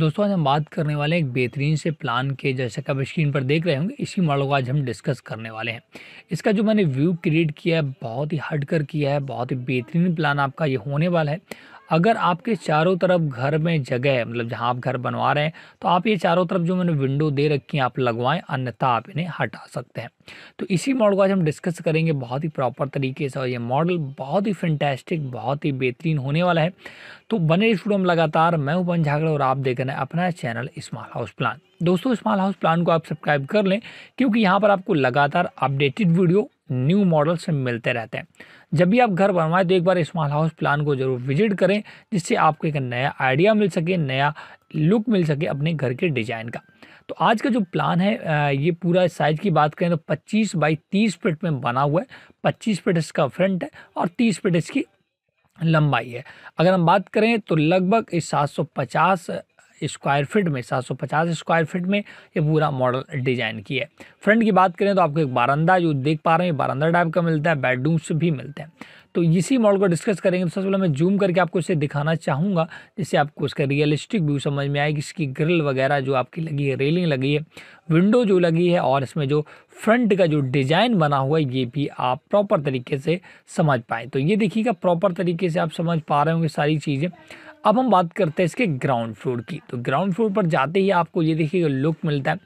दोस्तों आज हम बात करने वाले एक बेहतरीन से प्लान के जैसे कि आप स्क्रीन पर देख रहे होंगे इसी मॉडल को आज हम डिस्कस करने वाले हैं इसका जो मैंने व्यू क्रिएट किया है बहुत ही हट कर किया है बहुत ही बेहतरीन प्लान आपका ये होने वाला है अगर आपके चारों तरफ घर में जगह मतलब जहाँ आप घर बनवा रहे हैं तो आप ये चारों तरफ जो मैंने विंडो दे रखी हैं आप लगवाएं अन्यथा आप इन्हें हटा सकते हैं तो इसी मॉडल को आज हम डिस्कस करेंगे बहुत ही प्रॉपर तरीके से और ये मॉडल बहुत ही फेंटेस्टिक बहुत ही बेहतरीन होने वाला है तो बने स्टूडियो में लगातार मैं उपन झागड़ और आप देख रहे हैं अपना चैनल स्मॉल हाउस प्लान दोस्तों स्मॉल हाउस प्लान को आप सब्सक्राइब कर लें क्योंकि यहाँ पर आपको लगातार अपडेटेड वीडियो न्यू मॉडल्स मिलते रहते हैं जब भी आप घर बनवाएं तो एक बार स्मॉल हाउस प्लान को जरूर विजिट करें जिससे आपको एक नया आइडिया मिल सके नया लुक मिल सके अपने घर के डिजाइन का तो आज का जो प्लान है ये पूरा साइज की बात करें तो 25 बाई 30 फिट में बना हुआ है 25 फिट इसका फ्रंट है और 30 फिट इसकी लंबाई है अगर हम बात करें तो लगभग सात सौ पचास स्क्वायर फीट में 750 स्क्वायर फीट में ये पूरा मॉडल डिजाइन किया है फ्रंट की बात करें तो आपको एक बारंदा जो देख पा रहे हैं बारंदा टाइप का मिलता है बेडरूम्स भी मिलते हैं तो इसी मॉडल को डिस्कस करेंगे तो सबसे पहले मैं जूम करके आपको इसे दिखाना चाहूँगा जिससे आपको उसका रियलिस्टिक व्यू समझ में आए कि इसकी ग्रिल वगैरह जो आपकी लगी है रेलिंग लगी है विंडो जो लगी है और इसमें जो फ्रंट का जो डिज़ाइन बना हुआ है ये भी आप प्रॉपर तरीके से समझ पाएँ तो ये देखिएगा प्रॉपर तरीके से आप समझ पा रहे होंगे सारी चीज़ें अब हम बात करते हैं इसके ग्राउंड फ्लोर की तो ग्राउंड फ्लोर पर जाते ही आपको ये देखिए लुक मिलता है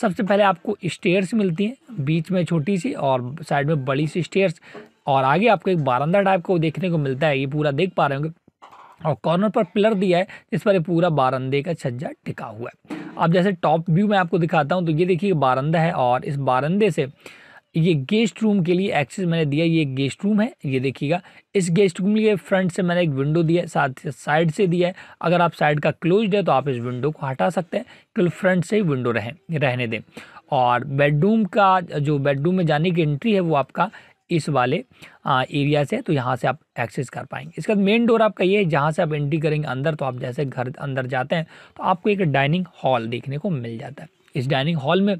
सबसे पहले आपको स्टेयर्स मिलती हैं बीच में छोटी सी और साइड में बड़ी सी स्टेयर्स और आगे आपको एक बारंदा टाइप को देखने को मिलता है ये पूरा देख पा रहे होंगे और कॉर्नर पर पिलर दिया है जिस पर पूरा बारंदे का छज्जा टिका हुआ है अब जैसे टॉप व्यू में आपको दिखाता हूँ तो ये देखिए बारंदा है और इस बारंदे से ये गेस्ट रूम के लिए एक्सेस मैंने दिया ये गेस्ट रूम है ये देखिएगा इस गेस्ट रूम के लिए फ्रंट से मैंने एक विंडो दिया है साथ ही साइड से दिया है अगर आप साइड का क्लोज है तो आप इस विंडो को हटा सकते हैं केवल फ्रंट से ही विंडो रहें रहने दें और बेडरूम का जो बेडरूम में जाने की एंट्री है वो आपका इस वाले आ, एरिया से तो यहाँ से आप एक्सेस कर पाएंगे इसके बाद मेन डोर आपका ये है जहाँ से आप एंट्री करेंगे अंदर तो आप जैसे घर अंदर जाते हैं तो आपको एक डाइनिंग हॉल देखने को मिल जाता है इस डाइनिंग हॉल में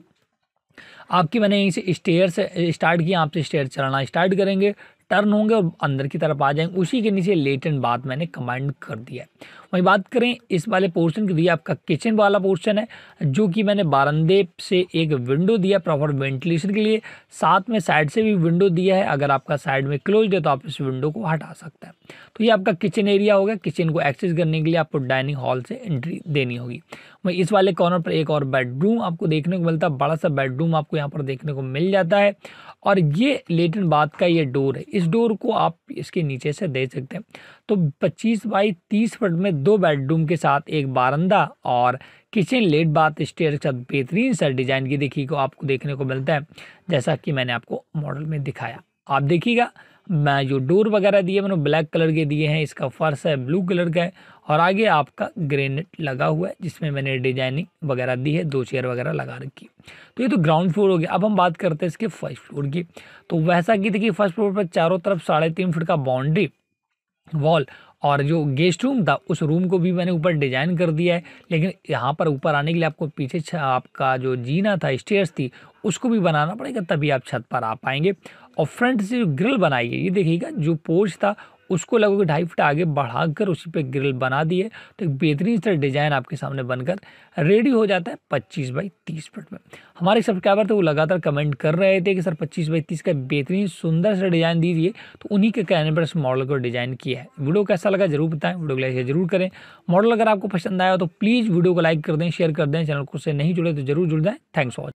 आपकी मैंने यहीं से स्टेयर से स्टार्ट किया आपसे स्टेयर चलाना स्टार्ट करेंगे टर्न होंगे और अंदर की तरफ आ जाएंगे उसी के नीचे एंड बात मैंने कमांड कर दिया है वहीं बात करें इस वाले पोर्शन की तो ये आपका किचन वाला पोर्शन है जो कि मैंने बारंदे से एक विंडो दिया प्रॉपर वेंटिलेशन के लिए साथ में साइड से भी विंडो दिया है अगर आपका साइड में क्लोज है तो आप इस विंडो को हटा सकते हैं तो ये आपका किचन एरिया होगा किचन को एक्सेस करने के लिए आपको डाइनिंग हॉल से एंट्री देनी होगी वहीं इस वाले कॉर्नर पर एक और बेडरूम आपको देखने को मिलता है बड़ा सा बेडरूम आपको यहाँ पर देखने को मिल जाता है और ये लेटिन बात का ये डोर है इस डोर को आप इसके नीचे से दे सकते हैं तो 25 बाई 30 फुट में दो बेडरूम के साथ एक बारंदा और किचन लेट बाथ स्टेयर के साथ बेहतरीन सर डिज़ाइन की देखी को आपको देखने को मिलता है जैसा कि मैंने आपको मॉडल में दिखाया आप देखिएगा मैं जो डोर वगैरह दिए मैंने ब्लैक कलर के दिए हैं इसका फर्श है ब्लू कलर का है और आगे आपका ग्रेनेट लगा हुआ है जिसमें मैंने डिजाइनिंग वगैरह दी है दो चेयर वगैरह लगा रखी तो ये तो ग्राउंड फ्लोर हो गया अब हम बात करते हैं इसके फर्स्ट फ्लोर की तो वैसा की कि फर्स्ट फ्लोर पर चारों तरफ साढ़े तीन फुट का बाउंड्री वॉल और जो गेस्ट रूम था उस रूम को भी मैंने ऊपर डिजाइन कर दिया है लेकिन यहाँ पर ऊपर आने के लिए आपको पीछे आपका जो जीना था स्टेयर्स थी उसको भी बनाना पड़ेगा तभी आप छत पर आ पाएंगे और फ्रंट से जो ग्रिल बनाई है ये देखिएगा जो पोर्च था उसको लगभग ढाई फुट आगे बढ़ाकर उसी पे ग्रिल बना दिए तो एक बेहतरीन सा डिज़ाइन आपके सामने बनकर रेडी हो जाता है पच्चीस बाई तीस फुट में हमारे सब्सक्राइबर थे वो लगातार कमेंट कर रहे थे कि सर पच्चीस बाई तीस का बेहतरीन सुंदर सा डिज़ाइन दीजिए तो उन्हीं के कहने पर इस मॉडल को डिज़ाइन किया है वीडियो कैसा लगा जरूर बताएं वीडियो को लाइक जरूर करें मॉडल अगर आपको पसंद आया तो प्लीज़ वीडियो को लाइक कर दें शेयर कर दें चैनल को से नहीं जुड़े तो जरूर जुड़ जाएँ थैंक्स फॉर